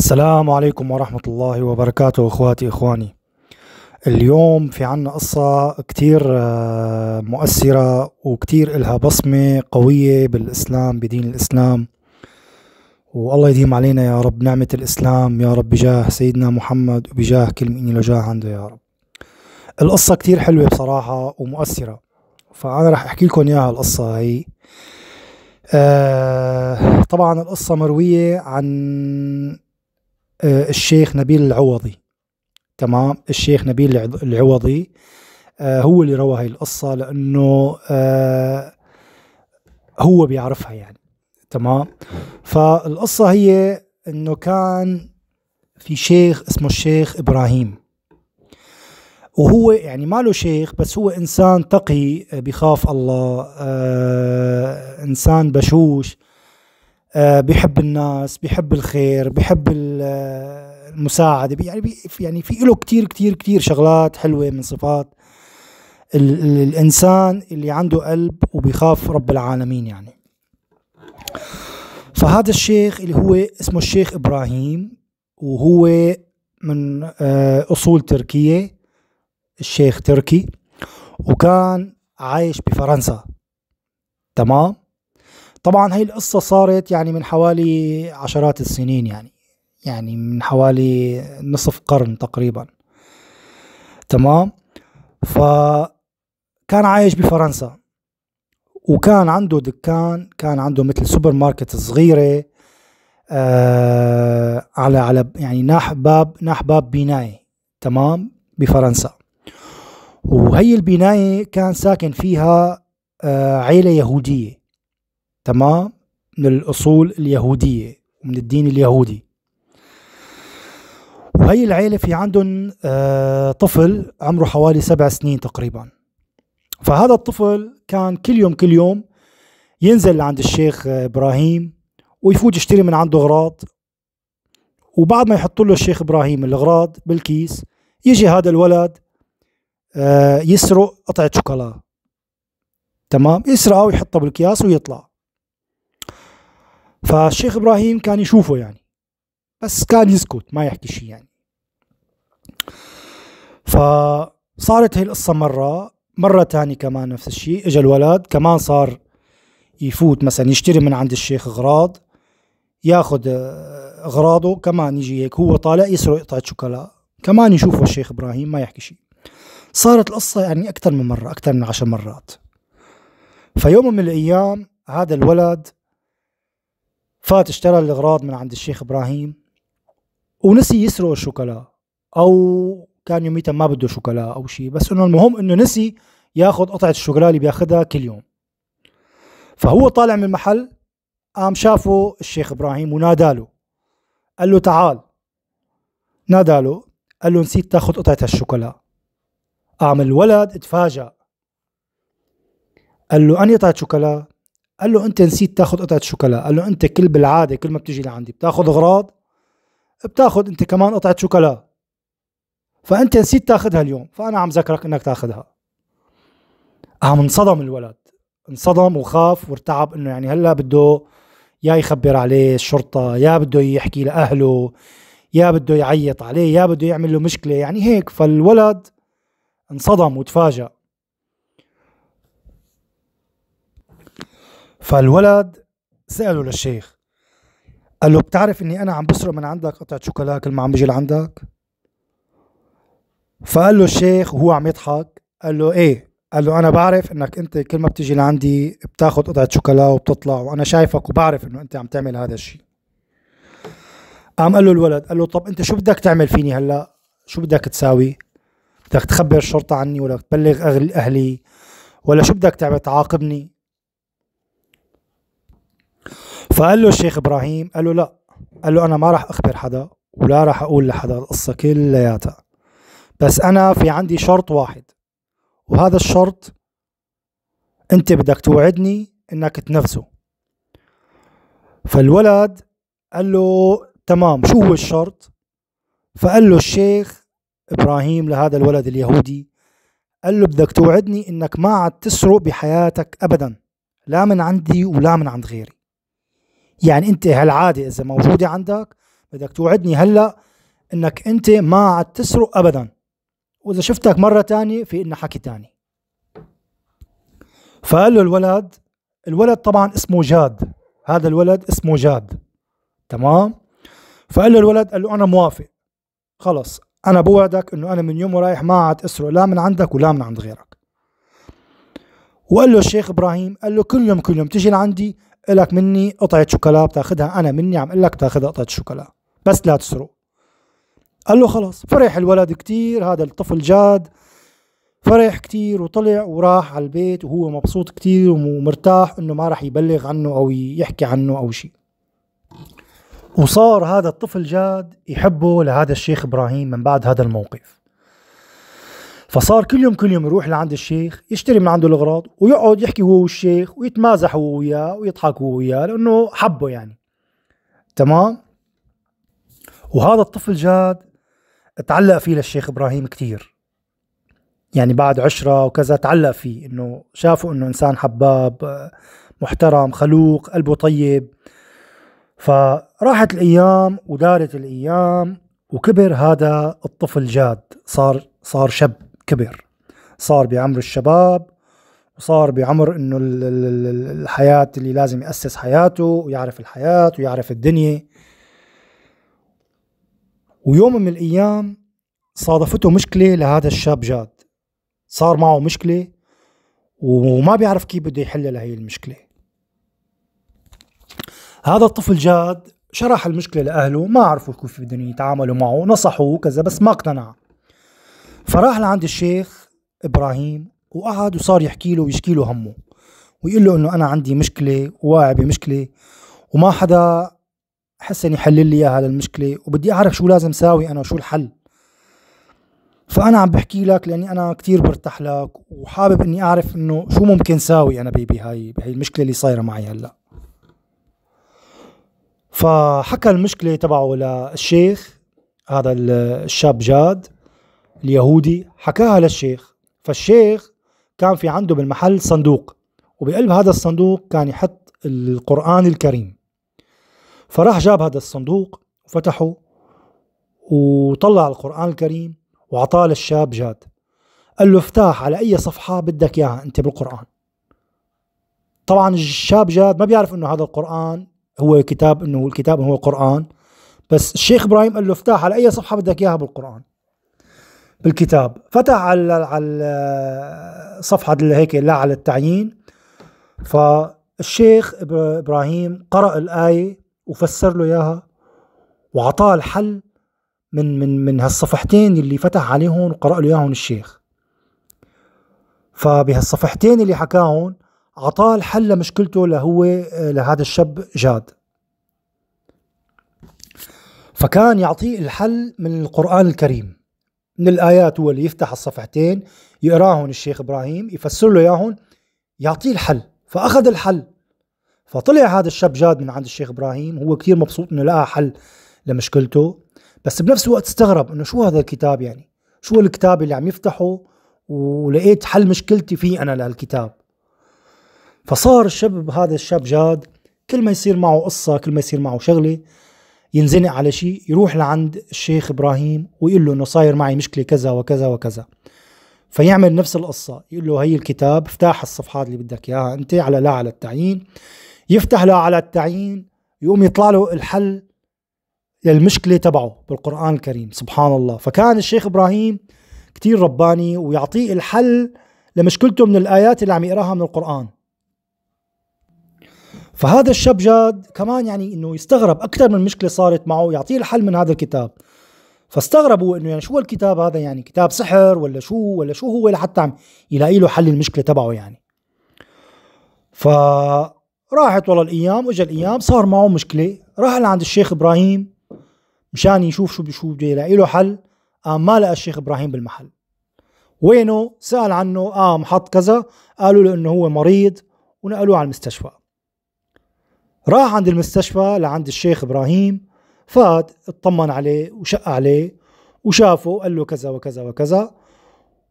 السلام عليكم ورحمة الله وبركاته إخواتي إخواني اليوم في عنا قصة كتير آه، مؤثرة وكتير إلها بصمة قوية بالإسلام بدين الإسلام والله يديم علينا يا رب نعمة الإسلام يا رب بجاه سيدنا محمد وبجاه كل من لجاه جاه عنده يا رب القصة كتير حلوة بصراحة ومؤثرة فأنا رح أحكي لكم إياها القصة هي آه طبعا القصة مروية عن آه، الشيخ نبيل العوضي تمام الشيخ نبيل العوضي آه، هو اللي روى هاي القصة لأنه آه، هو بيعرفها يعني تمام فالقصة هي أنه كان في شيخ اسمه الشيخ إبراهيم وهو يعني ما له شيخ بس هو إنسان تقي بخاف الله إنسان بشوش آه، بيحب الناس بيحب الخير بيحب آه، المساعده يعني بي يعني في له كتير كتير كتير شغلات حلوه من صفات الانسان اللي عنده قلب وبيخاف رب العالمين يعني فهذا الشيخ اللي هو اسمه الشيخ ابراهيم وهو من آه، اصول تركيه الشيخ تركي وكان عايش بفرنسا تمام طبعا هي القصة صارت يعني من حوالي عشرات السنين يعني يعني من حوالي نصف قرن تقريبا تمام فكان عايش بفرنسا وكان عنده دكان كان عنده مثل سوبر ماركت صغيرة آه على على يعني ناح باب ناح باب بناية تمام بفرنسا وهي البناية كان ساكن فيها آه عيلة يهودية تمام من الأصول اليهودية ومن الدين اليهودي وهي العيلة في عندهم آه، طفل عمره حوالي سبع سنين تقريبا فهذا الطفل كان كل يوم كل يوم ينزل لعند الشيخ آه، إبراهيم ويفوت يشتري من عنده أغراض وبعد ما يحط له الشيخ إبراهيم الأغراض بالكيس يجي هذا الولد آه، يسرق قطعة شوكولا تمام يسرقها ويحطها بالكياس ويطلع فالشيخ ابراهيم كان يشوفه يعني بس كان يسكت ما يحكي شيء يعني فصارت هي القصة مرة مرة ثانيه كمان نفس الشيء اجى الولد كمان صار يفوت مثلا يشتري من عند الشيخ اغراض ياخذ اغراضه آه، كمان يجي هيك هو طالع يسرق قطعة شوكولا كمان يشوفه الشيخ ابراهيم ما يحكي شيء صارت القصة يعني أكثر من مرة أكثر من عشر مرات فيوم من الأيام هذا الولد فات اشترى الاغراض من عند الشيخ ابراهيم ونسي يسرق الشوكولا او كان يوميتها ما بده شوكولا او شيء بس انه المهم انه نسي ياخذ قطعه الشوكولا اللي بياخذها كل يوم فهو طالع من المحل قام شافه الشيخ ابراهيم وناداله قال له تعال ناداله قال له نسيت تاخذ قطعه الشوكولا قام الولد اتفاجأ قال له أني قطعة شوكولا قال له انت نسيت تاخذ قطعه شوكولا قال له انت كل بالعاده كل ما بتجي لعندي بتاخذ اغراض بتاخذ انت كمان قطعه شوكولا فانت نسيت تاخذها اليوم فانا عم ذكرك انك تاخذها عم انصدم الولد انصدم وخاف وارتعب انه يعني هلا بده يا يخبر عليه الشرطه يا بده يحكي لاهله يا بده يعيط عليه يا بده يعمل له مشكله يعني هيك فالولد انصدم وتفاجأ فالولد سأله للشيخ قال له بتعرف اني انا عم بسرق من عندك قطعة شوكولا كل ما عم بيجي لعندك فقال له الشيخ وهو عم يضحك قال له ايه قال له انا بعرف انك انت كل ما بتيجي لعندي بتاخذ قطعة شوكولا وبتطلع وانا شايفك وبعرف انه انت عم تعمل هذا الشيء قام قال له الولد قال له طب انت شو بدك تعمل فيني هلا شو بدك تساوي بدك تخبر الشرطة عني ولا تبلغ اهلي ولا شو بدك تعمل تعاقبني فقال له الشيخ ابراهيم قال له لا قال له انا ما راح اخبر حدا ولا راح اقول لحدا القصه كلياتها بس انا في عندي شرط واحد وهذا الشرط انت بدك توعدني انك تنفذه فالولد قال له تمام شو هو الشرط فقال له الشيخ ابراهيم لهذا الولد اليهودي قال له بدك توعدني انك ما عاد تسرق بحياتك ابدا لا من عندي ولا من عند غيري يعني انت هالعاده اذا موجوده عندك بدك توعدني هلا انك انت ما عاد تسرق ابدا واذا شفتك مره تانية في إنه حكي تاني فقال له الولد الولد طبعا اسمه جاد هذا الولد اسمه جاد تمام فقال له الولد قال له انا موافق خلص انا بوعدك انه انا من يوم ورايح ما عاد اسرق لا من عندك ولا من عند غيرك وقال له الشيخ ابراهيم قال له كل يوم كل يوم تجي لعندي الك مني قطعة شوكولا بتاخذها أنا مني عم لك تاخذها قطعة شوكولا بس لا تسرق قال له خلص فرح الولد كتير هذا الطفل جاد فرح كتير وطلع وراح على البيت وهو مبسوط كتير ومرتاح انه ما راح يبلغ عنه او يحكي عنه او شيء وصار هذا الطفل جاد يحبه لهذا الشيخ ابراهيم من بعد هذا الموقف فصار كل يوم كل يوم يروح لعند الشيخ يشتري من عنده الاغراض ويقعد يحكي هو والشيخ ويتمازح هو وياه ويضحك هو وياه لانه حبه يعني تمام وهذا الطفل جاد تعلق فيه للشيخ ابراهيم كثير يعني بعد عشرة وكذا تعلق فيه انه شافوا انه انسان حباب محترم خلوق قلبه طيب فراحت الايام ودارت الايام وكبر هذا الطفل جاد صار صار شب كبر صار بعمر الشباب وصار بعمر انه الحياه اللي لازم ياسس حياته ويعرف الحياه ويعرف الدنيا ويوم من الايام صادفته مشكله لهذا الشاب جاد صار معه مشكله وما بيعرف كيف بده يحل لهي المشكله هذا الطفل جاد شرح المشكله لاهله ما عرفوا كيف بدهم يتعاملوا معه نصحوه كذا بس ما اقتنع فراح لعند الشيخ ابراهيم وقعد وصار يحكي له ويشكي له همه ويقول له انه انا عندي مشكله وواعي بمشكله وما حدا حسن يحل لي اياها للمشكله وبدي اعرف شو لازم ساوي انا وشو الحل فانا عم بحكي لك لاني انا كثير برتاح لك وحابب اني اعرف انه شو ممكن ساوي انا بهاي بهي المشكله اللي صايره معي هلا فحكى المشكله تبعه للشيخ هذا الشاب جاد اليهودي حكاها للشيخ فالشيخ كان في عنده بالمحل صندوق وبقلب هذا الصندوق كان يحط القرآن الكريم فراح جاب هذا الصندوق وفتحه وطلع القرآن الكريم وعطاه للشاب جاد قال له افتح على أي صفحة بدك إياها أنت بالقرآن طبعا الشاب جاد ما بيعرف انه هذا القران هو كتاب انه الكتاب هو القرآن بس الشيخ ابراهيم قال له افتح على اي صفحه بدك اياها بالقران بالكتاب فتح على على صفحه هيك لا على التعيين فالشيخ ابراهيم قرأ الآية وفسر له اياها وعطاه الحل من من من هالصفحتين اللي فتح عليهم وقرأ له اياهم الشيخ فبهالصفحتين اللي حكاهم أعطاه الحل لمشكلته لهو آه، لهذا الشاب جاد فكان يعطيه الحل من القرآن الكريم من الايات هو اللي يفتح الصفحتين يقراهم الشيخ ابراهيم يفسر له إياهم يعطيه الحل فاخذ الحل فطلع هذا الشاب جاد من عند الشيخ ابراهيم هو كثير مبسوط انه لقى حل لمشكلته بس بنفس الوقت استغرب انه شو هذا الكتاب يعني شو الكتاب اللي عم يفتحه ولقيت حل مشكلتي فيه انا لهالكتاب فصار الشاب هذا الشاب جاد كل ما يصير معه قصة كل ما يصير معه شغلة ينزنق على شيء يروح لعند الشيخ ابراهيم ويقول له انه صاير معي مشكله كذا وكذا وكذا فيعمل نفس القصه يقول له هي الكتاب افتح الصفحات اللي بدك اياها انت على لا على التعيين يفتح لا على التعيين يقوم يطلع له الحل للمشكله تبعه بالقران الكريم سبحان الله فكان الشيخ ابراهيم كتير رباني ويعطيه الحل لمشكلته من الايات اللي عم يقراها من القران فهذا الشاب جاد كمان يعني انه يستغرب اكثر من مشكله صارت معه يعطيه الحل من هذا الكتاب فاستغرب هو انه يعني شو الكتاب هذا يعني كتاب سحر ولا شو ولا شو هو لحتى عم يلاقي له حل المشكله تبعه يعني فراحت والله الايام اجى الايام صار معه مشكله راح لعند الشيخ ابراهيم مشان يشوف شو شو بده يلاقي له حل قام ما لقى الشيخ ابراهيم بالمحل وينه سال عنه قام حط كذا قالوا له انه هو مريض ونقلوه على المستشفى راح عند المستشفى لعند الشيخ ابراهيم فات اطمن عليه وشق عليه وشافه قال له كذا وكذا وكذا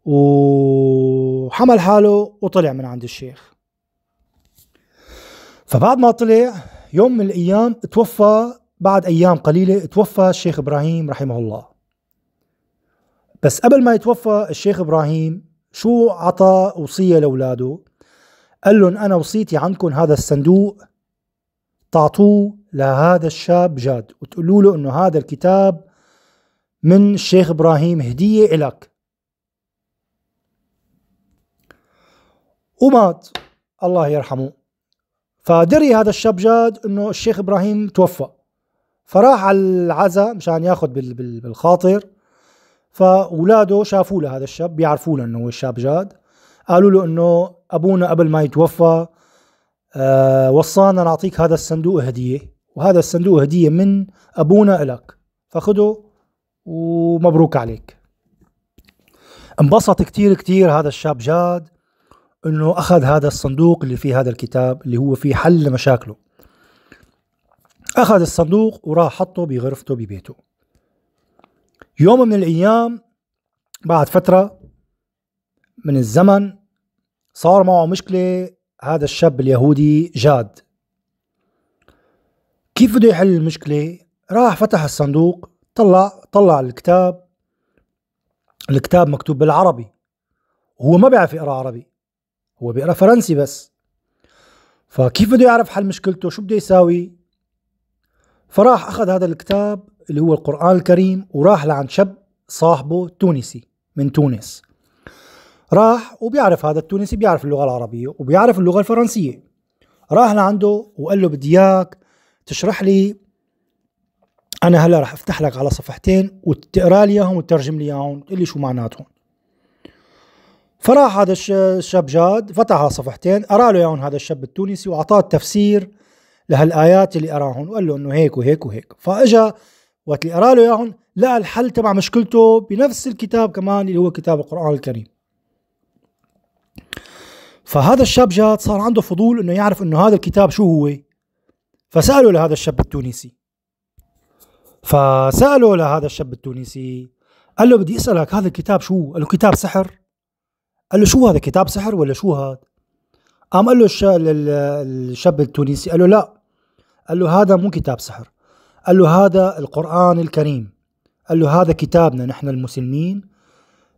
وحمل حاله وطلع من عند الشيخ فبعد ما طلع يوم من الايام توفى بعد ايام قليله توفى الشيخ ابراهيم رحمه الله بس قبل ما يتوفى الشيخ ابراهيم شو عطى وصيه لاولاده قال لهم انا وصيتي عندكم هذا الصندوق تعطوه لهذا الشاب جاد وتقولوا له انه هذا الكتاب من الشيخ ابراهيم هديه الك ومات الله يرحمه فدري هذا الشاب جاد انه الشيخ ابراهيم توفى فراح على العزاء مشان ياخذ بالخاطر فاولاده شافوا له هذا الشاب بيعرفوا له انه هو الشاب جاد قالوا له انه ابونا قبل ما يتوفى آه وصانا نعطيك هذا الصندوق هدية وهذا الصندوق هدية من أبونا إلك فخده ومبروك عليك انبسط كتير كتير هذا الشاب جاد انه اخذ هذا الصندوق اللي فيه هذا الكتاب اللي هو فيه حل لمشاكله اخذ الصندوق وراح حطه بغرفته ببيته يوم من الايام بعد فترة من الزمن صار معه مشكلة هذا الشاب اليهودي جاد كيف بده يحل المشكلة؟ راح فتح الصندوق طلع طلع الكتاب الكتاب مكتوب بالعربي هو ما بيعرف يقرا عربي هو بيقرا فرنسي بس فكيف بده يعرف حل مشكلته شو بده يساوي فراح اخذ هذا الكتاب اللي هو القران الكريم وراح لعند شاب صاحبه تونسي من تونس راح وبيعرف هذا التونسي بيعرف اللغه العربيه وبيعرف اللغه الفرنسيه راح لعنده وقال له بدي اياك تشرح لي انا هلا راح افتح لك على صفحتين وتقرا لي اياهم وتترجم لي اياهم تقول لي شو معناتهم فراح هذا الشاب جاد فتح على صفحتين قرا له اياهم هذا الشاب التونسي واعطاه التفسير لهالايات اللي قراهم وقال له انه هيك وهيك وهيك فاجا وقت اللي قرا له اياهم لقى الحل تبع مشكلته بنفس الكتاب كمان اللي هو كتاب القران الكريم فهذا الشاب جاد صار عنده فضول انه يعرف انه هذا الكتاب شو هو فساله لهذا الشاب التونسي فساله لهذا الشاب التونسي قال له بدي اسالك هذا الكتاب شو قال له كتاب سحر قال له شو هذا كتاب سحر ولا شو هذا قام قال له الشاب التونسي قال له لا قال له هذا مو كتاب سحر قال له هذا القرآن الكريم قال له هذا كتابنا نحن المسلمين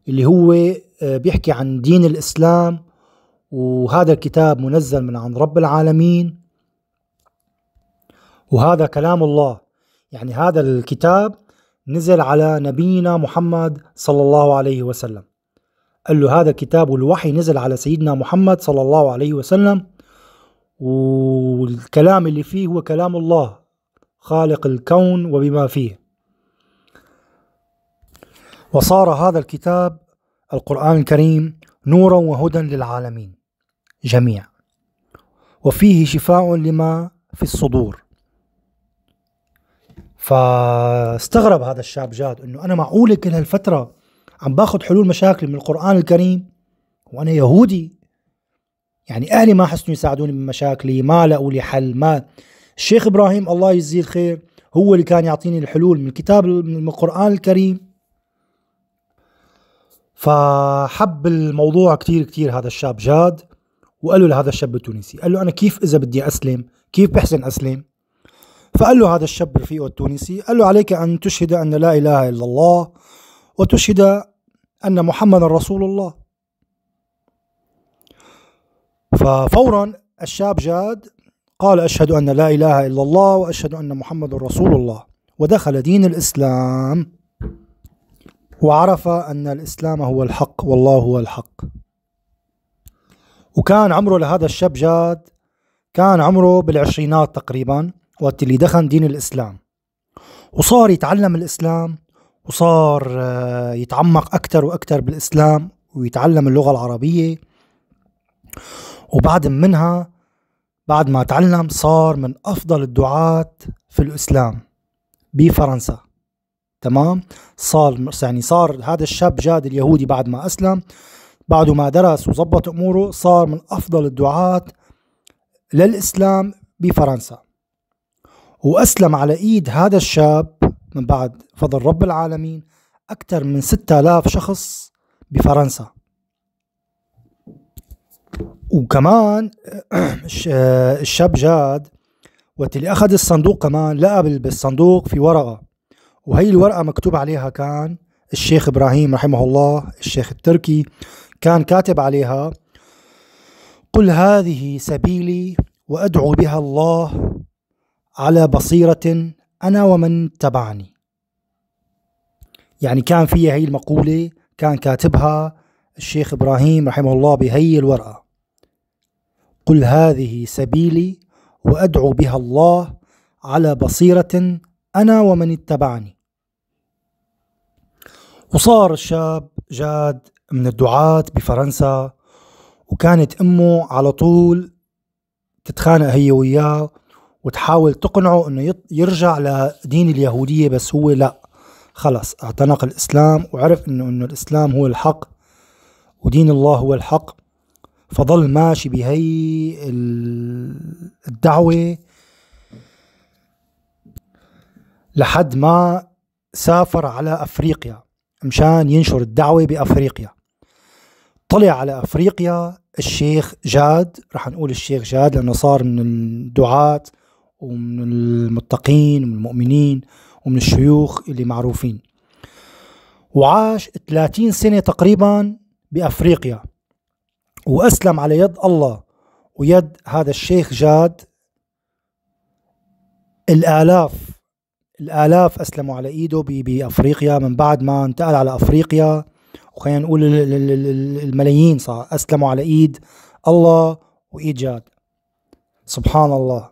اللي هو آه، بيحكي عن دين الإسلام وهذا الكتاب منزل من عند رب العالمين وهذا كلام الله يعني هذا الكتاب نزل على نبينا محمد صلى الله عليه وسلم قال له هذا كتاب الوحي نزل على سيدنا محمد صلى الله عليه وسلم والكلام اللي فيه هو كلام الله خالق الكون وبما فيه وصار هذا الكتاب القرآن الكريم نورا وهدى للعالمين جميع وفيه شفاء لما في الصدور فاستغرب هذا الشاب جاد انه انا معقوله كل هالفتره عم باخذ حلول مشاكل من القران الكريم وانا يهودي يعني اهلي ما حسنوا يساعدوني بمشاكلي ما لقوا لي حل ما الشيخ ابراهيم الله يجزيه الخير هو اللي كان يعطيني الحلول من الكتاب من القران الكريم فحب الموضوع كتير كتير هذا الشاب جاد وقال له لهذا الشاب التونسي قال له انا كيف اذا بدي اسلم كيف بحسن اسلم فقال له هذا الشاب رفيقه التونسي قال له عليك ان تشهد ان لا اله الا الله وتشهد ان محمدا رسول الله ففورا الشاب جاد قال أشهد أن لا إله إلا الله وأشهد أن محمد رسول الله ودخل دين الإسلام وعرف أن الإسلام هو الحق والله هو الحق وكان عمره لهذا الشاب جاد كان عمره بالعشرينات تقريبا وقت اللي دخل دين الإسلام وصار يتعلم الإسلام وصار آه، يتعمق أكثر وأكثر بالإسلام ويتعلم اللغة العربية وبعد منها بعد ما تعلم صار من أفضل الدعاة في الإسلام بفرنسا تمام صار يعني صار هذا الشاب جاد اليهودي بعد ما أسلم بعد ما درس وظبط أموره صار من أفضل الدعاة للإسلام بفرنسا وأسلم على إيد هذا الشاب من بعد فضل رب العالمين أكثر من 6000 شخص بفرنسا وكمان الشاب جاد وقت اللي أخذ الصندوق كمان لقى بالصندوق في ورقة وهي الورقة مكتوب عليها كان الشيخ إبراهيم رحمه الله الشيخ التركي كان كاتب عليها قل هذه سبيلي وادعو بها الله على بصيره انا ومن تبعني يعني كان فيها هي المقوله كان كاتبها الشيخ ابراهيم رحمه الله بهي الورقه قل هذه سبيلي وادعو بها الله على بصيره انا ومن اتبعني وصار الشاب جاد من الدعاة بفرنسا وكانت أمه على طول تتخانق هي وياه وتحاول تقنعه أنه يرجع لدين اليهودية بس هو لا خلص اعتنق الإسلام وعرف أنه, إنه الإسلام هو الحق ودين الله هو الحق فضل ماشي بهي الدعوة لحد ما سافر على أفريقيا مشان ينشر الدعوة بأفريقيا طلع على افريقيا الشيخ جاد رح نقول الشيخ جاد لانه صار من الدعاة ومن المتقين ومن المؤمنين ومن الشيوخ اللي معروفين وعاش 30 سنة تقريبا بأفريقيا وأسلم على يد الله ويد هذا الشيخ جاد الآلاف الآلاف أسلموا على إيده بأفريقيا من بعد ما انتقل على أفريقيا وخلينا نقول الملايين صار اسلموا على ايد الله وايد جاد سبحان الله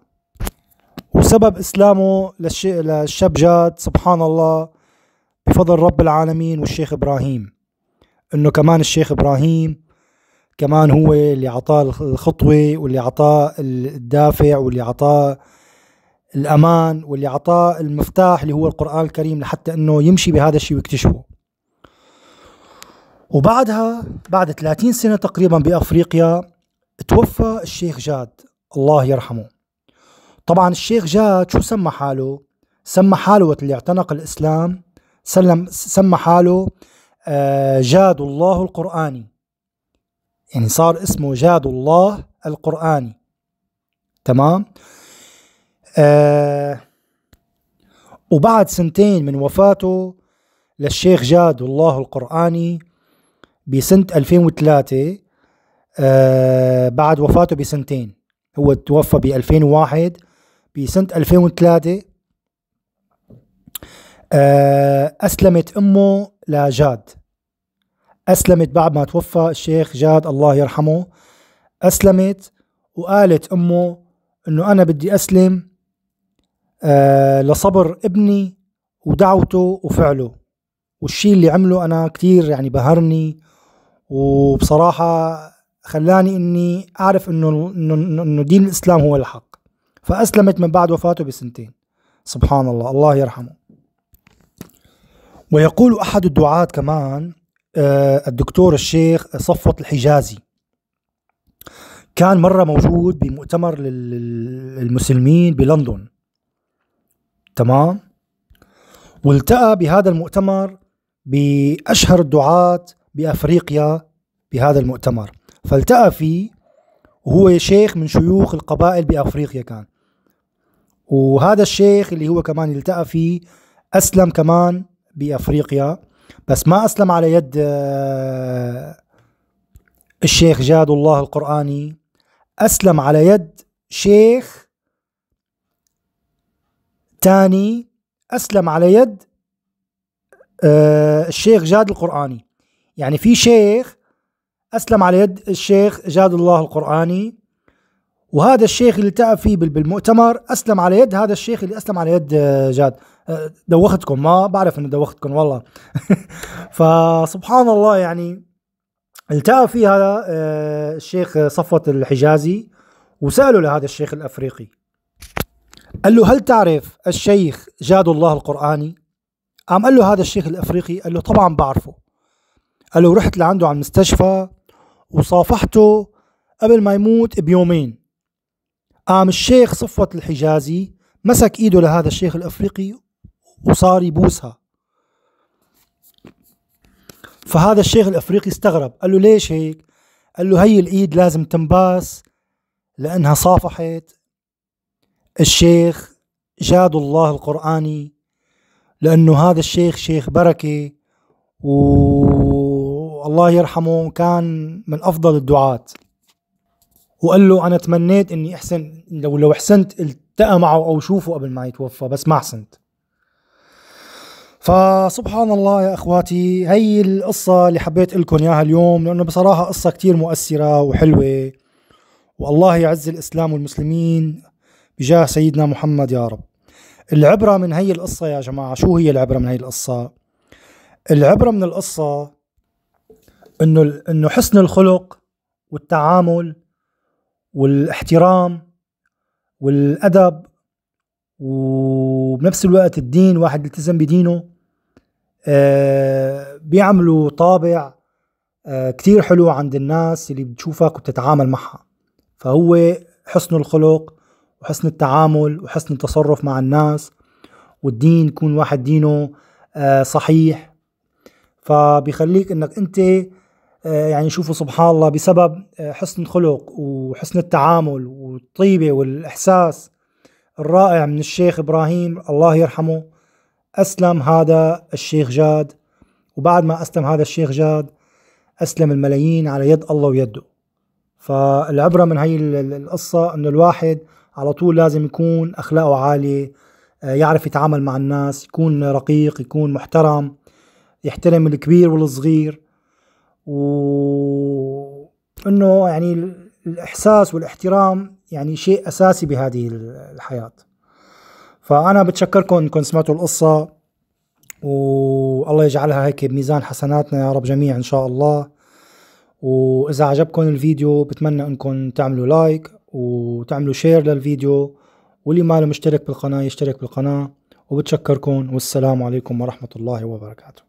وسبب اسلامه للشاب جاد سبحان الله بفضل رب العالمين والشيخ ابراهيم انه كمان الشيخ ابراهيم كمان هو اللي اعطاه الخطوه واللي اعطاه الدافع واللي اعطاه الامان واللي اعطاه المفتاح اللي هو القران الكريم لحتى انه يمشي بهذا الشيء ويكتشفه وبعدها بعد 30 سنة تقريبا بأفريقيا توفى الشيخ جاد الله يرحمه طبعا الشيخ جاد شو سمى حاله سمى حاله وقت اللي اعتنق الإسلام سلم سمى حاله آه، جاد الله القرآني يعني صار اسمه جاد الله القرآني تمام آه، وبعد سنتين من وفاته للشيخ جاد الله القرآني بسنة 2003 آه بعد وفاته بسنتين هو توفى ب 2001 بسنة 2003 آه أسلمت أمه لجاد أسلمت بعد ما توفى الشيخ جاد الله يرحمه أسلمت وقالت أمه أنه أنا بدي أسلم آه لصبر ابني ودعوته وفعله والشيء اللي عمله أنا كتير يعني بهرني وبصراحه خلاني اني اعرف انه انه انه دين الاسلام هو الحق فاسلمت من بعد وفاته بسنتين سبحان الله الله يرحمه ويقول احد الدعاة كمان آه، الدكتور الشيخ صفوت الحجازي كان مره موجود بمؤتمر للمسلمين بلندن تمام والتقى بهذا المؤتمر باشهر الدعاة بأفريقيا بهذا المؤتمر فالتقى فيه وهو شيخ من شيوخ القبائل بأفريقيا كان وهذا الشيخ اللي هو كمان التقى فيه أسلم كمان بأفريقيا بس ما أسلم على يد آه، الشيخ جاد الله القرآني أسلم على يد شيخ تاني أسلم على يد آه، الشيخ جاد القرآني يعني في شيخ أسلم على يد الشيخ جاد الله القرآني وهذا الشيخ اللي التقى فيه بالمؤتمر أسلم على يد هذا الشيخ اللي أسلم على يد آه، جاد آه، دوختكم ما بعرف أنه دوختكم والله فسبحان الله يعني التقى فيه هذا آه، الشيخ صفوة الحجازي وسأله لهذا الشيخ الأفريقي قال له هل تعرف الشيخ جاد الله القرآني؟ قام قال له هذا الشيخ الأفريقي قال له طبعا بعرفه قال له رحت لعنده على المستشفى وصافحته قبل ما يموت بيومين قام الشيخ صفوت الحجازي مسك ايده لهذا الشيخ الافريقي وصار يبوسها فهذا الشيخ الافريقي استغرب قال له ليش هيك قال له هي الايد لازم تنباس لانها صافحت الشيخ جاد الله القرآني لأنه هذا الشيخ شيخ بركة و والله يرحمه كان من افضل الدعاة وقال له انا تمنيت اني احسن لو لو احسنت التقى معه او شوفه قبل ما يتوفى بس ما احسنت فسبحان الله يا اخواتي هي القصة اللي حبيت لكم اياها اليوم لانه بصراحة قصة كتير مؤثرة وحلوة والله يعز الاسلام والمسلمين بجاه سيدنا محمد يا رب العبرة من هي القصة يا جماعة شو هي العبرة من هي القصة العبرة من القصة انه انه حسن الخلق والتعامل والاحترام والادب وبنفس الوقت الدين واحد يلتزم بدينه آه بيعملوا طابع آه كتير حلو عند الناس اللي بتشوفك وبتتعامل معها فهو حسن الخلق وحسن التعامل وحسن التصرف مع الناس والدين يكون واحد دينه آه صحيح فبيخليك انك انت آه، يعني شوفوا سبحان الله بسبب آه، حسن الخلق وحسن التعامل والطيبة والإحساس الرائع من الشيخ إبراهيم الله يرحمه أسلم هذا الشيخ جاد وبعد ما أسلم هذا الشيخ جاد أسلم الملايين على يد الله ويده فالعبرة من هاي القصة أنه الواحد على طول لازم يكون أخلاقه عالية آه، يعرف يتعامل مع الناس يكون رقيق يكون محترم يحترم الكبير والصغير وانه يعني الاحساس والاحترام يعني شيء اساسي بهذه الحياه فانا بتشكركم انكم سمعتوا القصه والله يجعلها هيك بميزان حسناتنا يا رب جميع ان شاء الله واذا عجبكم الفيديو بتمنى انكم تعملوا لايك وتعملوا شير للفيديو واللي ما له مشترك بالقناه يشترك بالقناه وبتشكركم والسلام عليكم ورحمه الله وبركاته